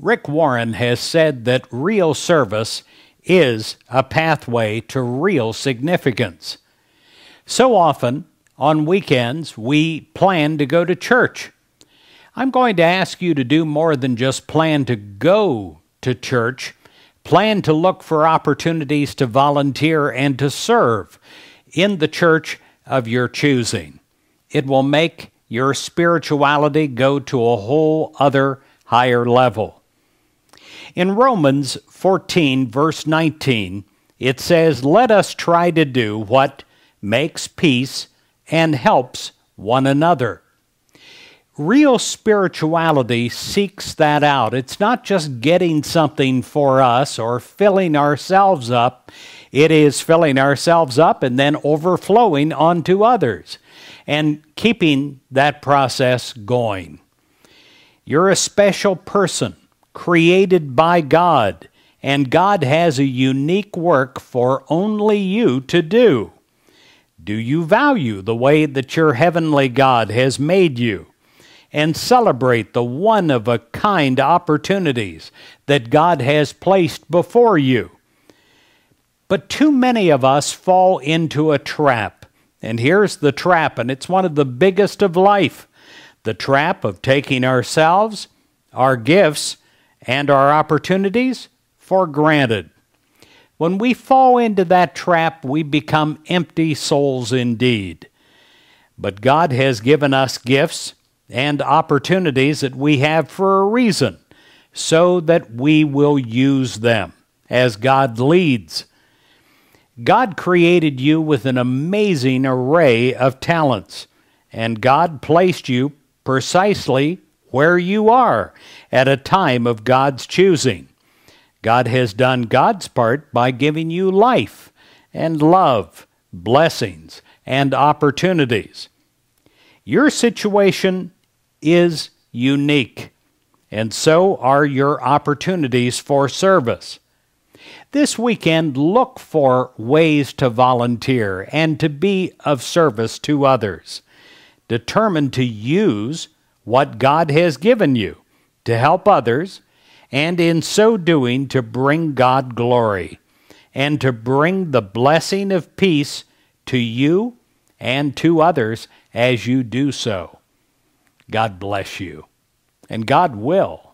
Rick Warren has said that real service is a pathway to real significance. So often, on weekends, we plan to go to church. I'm going to ask you to do more than just plan to go to church, plan to look for opportunities to volunteer and to serve in the church of your choosing. It will make your spirituality go to a whole other higher level. In Romans 14, verse 19, it says, Let us try to do what makes peace and helps one another. Real spirituality seeks that out. It's not just getting something for us or filling ourselves up, it is filling ourselves up and then overflowing onto others and keeping that process going. You're a special person created by God, and God has a unique work for only you to do. Do you value the way that your heavenly God has made you? And celebrate the one of a kind opportunities that God has placed before you. But too many of us fall into a trap. And here's the trap, and it's one of the biggest of life the trap of taking ourselves, our gifts, and our opportunities for granted. When we fall into that trap, we become empty souls indeed. But God has given us gifts and opportunities that we have for a reason, so that we will use them as God leads. God created you with an amazing array of talents, and God placed you precisely where you are at a time of God's choosing. God has done God's part by giving you life and love, blessings, and opportunities. Your situation is unique, and so are your opportunities for service. This weekend, look for ways to volunteer and to be of service to others. Determined to use what God has given you to help others, and in so doing to bring God glory and to bring the blessing of peace to you and to others as you do so. God bless you, and God will.